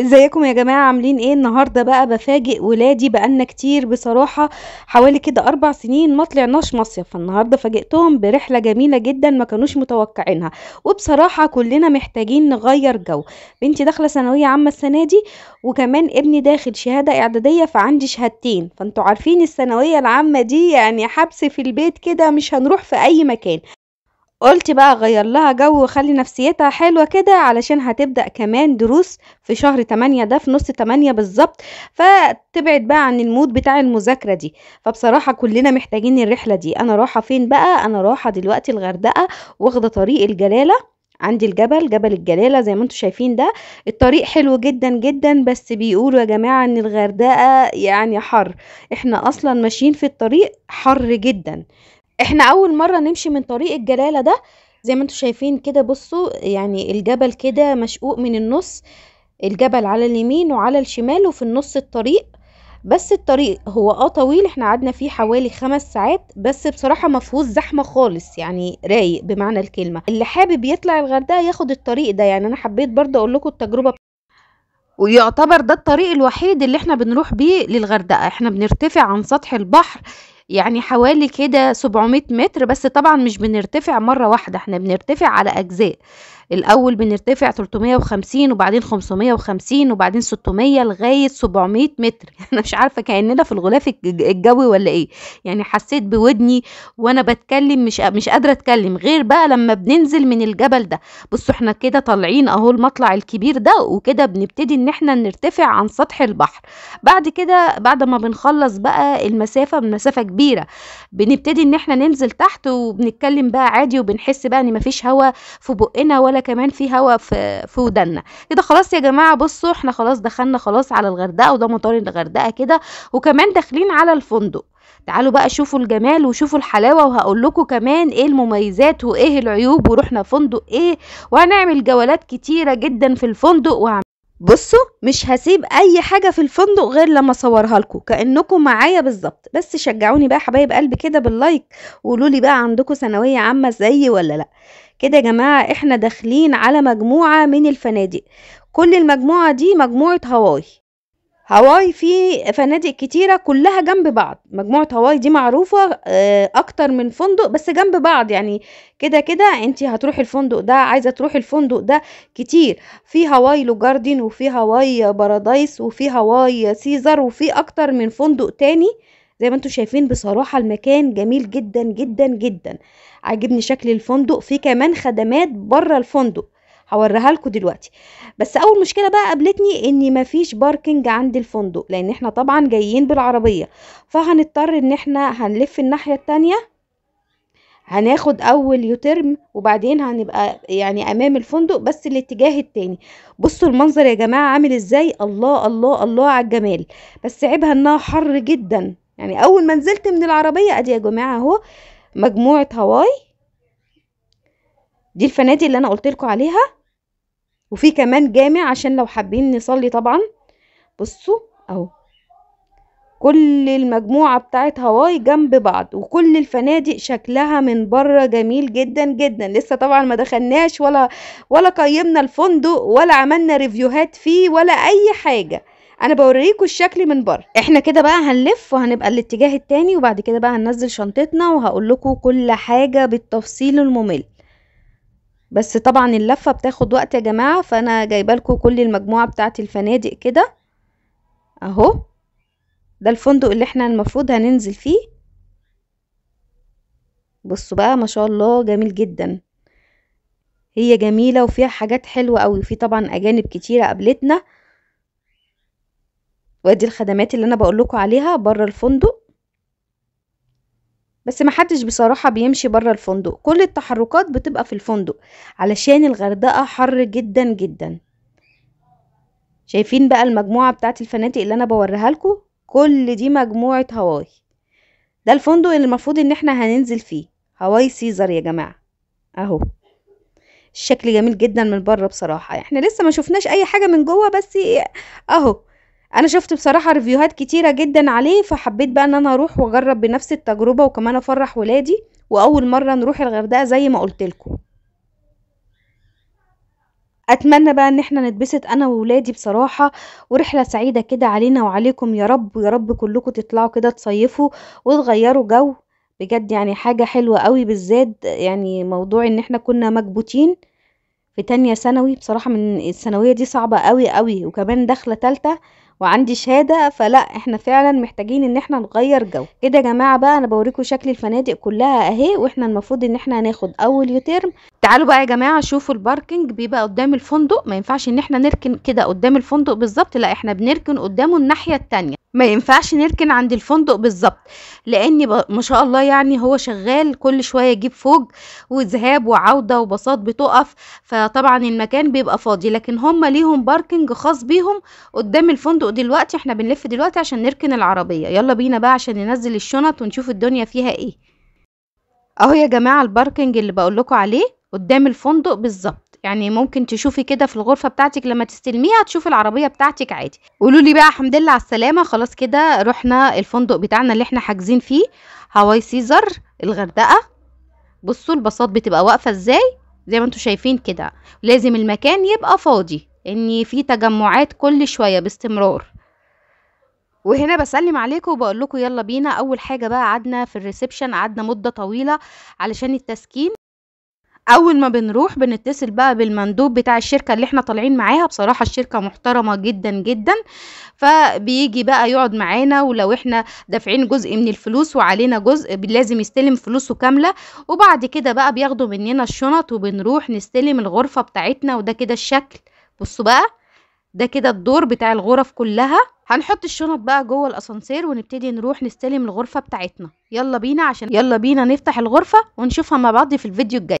ازيكم يا جماعة عاملين ايه النهاردة بقى بفاجئ ولادي بقالنا كتير بصراحة حوالي كده اربع سنين ما طلعناش مصيف فالنهاردة فاجئتهم برحلة جميلة جدا ما كانوش متوقعينها وبصراحة كلنا محتاجين نغير جو بنتي داخلة ثانوية عامة السنة دي وكمان ابني داخل شهادة اعدادية فعندي شهادتين فانتوا عارفين الثانوية العامة دي يعني حبس في البيت كده مش هنروح في اي مكان قلت بقى غير لها جو وخلي نفسيتها حلوة كده علشان هتبدأ كمان دروس في شهر 8 ده في نص 8 بالظبط فتبعد بقى عن المود بتاع المذاكرة دي فبصراحة كلنا محتاجين الرحلة دي أنا رايحة فين بقى أنا رايحة دلوقتي الغردقة واخدة طريق الجلالة عندي الجبل جبل الجلالة زي ما انتم شايفين ده الطريق حلو جدا جدا بس بيقولوا يا جماعة ان الغردقة يعني حر احنا اصلا ماشيين في الطريق حر جدا إحنا أول مرّة نمشي من طريق الجلالة ده، زي ما أنتم شايفين كده بصوا يعني الجبل كده مشقوق من النُص، الجبل على اليمين وعلى الشمال وفي النُص الطريق، بس الطريق هو آه طويل إحنا قعدنا فيه حوالي خمس ساعات، بس بصراحة مفهوز زحمة خالص، يعني رايق بمعنى الكلمة، اللي حابب يطلع الغردقة ياخد الطريق ده، يعني أنا حبيت برضه أقول لكم التجربة ويعتبر ده الطريق الوحيد اللي إحنا بنروح بيه للغردقة، إحنا بنرتفع عن سطح البحر يعني حوالي كده 700 متر بس طبعا مش بنرتفع مرة واحدة احنا بنرتفع على أجزاء الاول بنرتفع 350 وبعدين 550 وبعدين 600 لغايه 700 متر انا مش عارفه كاننا في الغلاف الجوي ولا ايه يعني حسيت بودني وانا بتكلم مش مش قادره اتكلم غير بقى لما بننزل من الجبل ده بصوا احنا كده طالعين اهو المطلع الكبير ده وكده بنبتدي ان احنا نرتفع عن سطح البحر بعد كده بعد ما بنخلص بقى المسافه مسافه كبيره بنبتدي ان احنا ننزل تحت وبنتكلم بقى عادي وبنحس بقى ان مفيش هوا في بقنا ولا ولا كمان في هواء في في ودنا كده خلاص يا جماعه بصوا احنا خلاص دخلنا خلاص على الغردقه وده مطار الغردقه كده وكمان داخلين على الفندق تعالوا بقى شوفوا الجمال وشوفوا الحلاوه وهقول لكم كمان ايه المميزات وايه العيوب ورحنا فندق ايه وهنعمل جولات كتيره جدا في الفندق وهعمل بصوا مش هسيب اي حاجه في الفندق غير لما اصورها لكم كانكم معايا بالظبط بس شجعوني بقى حبايب قلبي كده باللايك وقولولي بقى عندكم ثانويه عامه زيي ولا لا كده يا جماعه احنا داخلين على مجموعه من الفنادق كل المجموعه دي مجموعه هواي هاواي في فنادق كتيرة كلها جنب بعض مجموعة هاواي دي معروفة آه، أكتر من فندق بس جنب بعض يعني كده كده انت هتروحي الفندق ده عايزة تروحي الفندق ده كتير في هاواي لو جاردن وفي هاواي بارادايس وفي هاواي سيزر وفي أكتر من فندق تاني زي ما انتم شايفين بصراحة المكان جميل جدا جدا جدا عاجبني شكل الفندق في كمان خدمات بره الفندق هوريها لكم دلوقتي بس اول مشكله بقى قابلتني ان مفيش باركنج عند الفندق لان احنا طبعا جايين بالعربيه فهنضطر ان احنا هنلف الناحيه التانية هناخد اول يوترم وبعدين هنبقى يعني امام الفندق بس الاتجاه التاني بصوا المنظر يا جماعه عامل ازاي الله الله الله على الجمال بس عيبها انها حر جدا يعني اول ما نزلت من العربيه ادي يا جماعه اهو مجموعه هواي دي الفنادق اللي انا قلت لكم عليها وفي كمان جامع عشان لو حابين نصلي طبعا بصوا اهو كل المجموعة بتاعت هواي جنب بعض وكل الفنادق شكلها من بره جميل جدا جدا لسه طبعا ما دخلناش ولا ولا قيمنا الفندق ولا عملنا ريفيوهات فيه ولا اي حاجة انا بوريكم الشكل من بره احنا كده بقى هنلف وهنبقى الاتجاه التاني وبعد كده بقى هننزل شنطتنا وهقول لكم كل حاجة بالتفصيل الممل بس طبعا اللفة بتاخد وقت يا جماعة فانا لكم كل المجموعة بتاعت الفنادق كده اهو ده الفندق اللي احنا المفروض هننزل فيه بصوا بقى ما شاء الله جميل جدا هي جميلة وفيها حاجات حلوة قوي في طبعا اجانب كتيرة قابلتنا وادي الخدمات اللي انا بقول لكم عليها بره الفندق بس محدش بصراحة بيمشي بره الفندق كل التحركات بتبقى في الفندق علشان الغردقة حر جدا جدا شايفين بقى المجموعة بتاعت الفنادق اللي انا بوريها لكم كل دي مجموعة هواي ده الفندق اللي المفروض ان احنا هننزل فيه هواي سيزر يا جماعة اهو الشكل جميل جدا من بره بصراحة احنا لسه ما شفناش اي حاجة من جوه بس اهو انا شفت بصراحه ريفيوهات كتيره جدا عليه فحبيت بقى ان انا اروح واجرب بنفس التجربه وكمان افرح ولادي واول مره نروح الغردقه زي ما قلتلكم اتمنى بقى ان احنا نتبسط انا وولادي بصراحه ورحله سعيده كده علينا وعليكم يا رب يا رب كلكم تطلعوا كده تصيفوا وتغيروا جو بجد يعني حاجه حلوه قوي بالذات يعني موضوع ان احنا كنا مكبوتين في تانية ثانوي بصراحه من الثانويه دي صعبه قوي قوي وكمان داخله تالتة وعندي شهاده فلا احنا فعلا محتاجين ان احنا نغير جو كده إيه يا جماعه بقى انا بوريكم شكل الفنادق كلها اهي واحنا المفروض ان احنا هناخد اول يوتيرم تعالوا بقى يا جماعه شوفوا الباركنج بيبقى قدام الفندق ما ينفعش ان احنا نركن كده قدام الفندق بالظبط لا احنا بنركن قدامه الناحيه التانية ما ينفعش نركن عند الفندق بالظبط لان ما شاء الله يعني هو شغال كل شويه يجيب فوق وذهاب وعوده وباصات بتقف فطبعا المكان بيبقى فاضي لكن هم ليهم باركنج خاص بيهم قدام الفندق دلوقتي احنا بنلف دلوقتي عشان نركن العربيه يلا بينا بقى عشان ننزل الشنط ونشوف الدنيا فيها ايه اهو يا جماعه الباركنج اللي بقول لكم عليه قدام الفندق بالظبط يعني ممكن تشوفي كده في الغرفة بتاعتك لما تستلميها تشوفي العربية بتاعتك عادي قولوا لي بقى الحمد لله على السلامة خلاص كده رحنا الفندق بتاعنا اللي احنا حاجزين فيه هواي سيزر الغردقة بصوا الباصات بتبقى واقفة ازاي زي ما انتم شايفين كده لازم المكان يبقى فاضي ان في تجمعات كل شوية باستمرار وهنا بسلم عليكم وبقول لكم يلا بينا اول حاجه بقى قعدنا في الريسبشن قعدنا مده طويله علشان التسكين اول ما بنروح بنتصل بقى بالمندوب بتاع الشركه اللي احنا طالعين معاها بصراحه الشركه محترمه جدا جدا فبيجي بقى يقعد معانا ولو احنا دافعين جزء من الفلوس وعلينا جزء لازم يستلم فلوسه كامله وبعد كده بقى بياخدوا مننا الشنط وبنروح نستلم الغرفه بتاعتنا وده كده الشكل بصوا بقى ده كده الدور بتاع الغرف كلها هنحط الشنط بقى جوه الاسانسير ونبتدي نروح نستلم الغرفه بتاعتنا يلا بينا عشان يلا بينا نفتح الغرفه ونشوفها مع بعض في الفيديو الجاي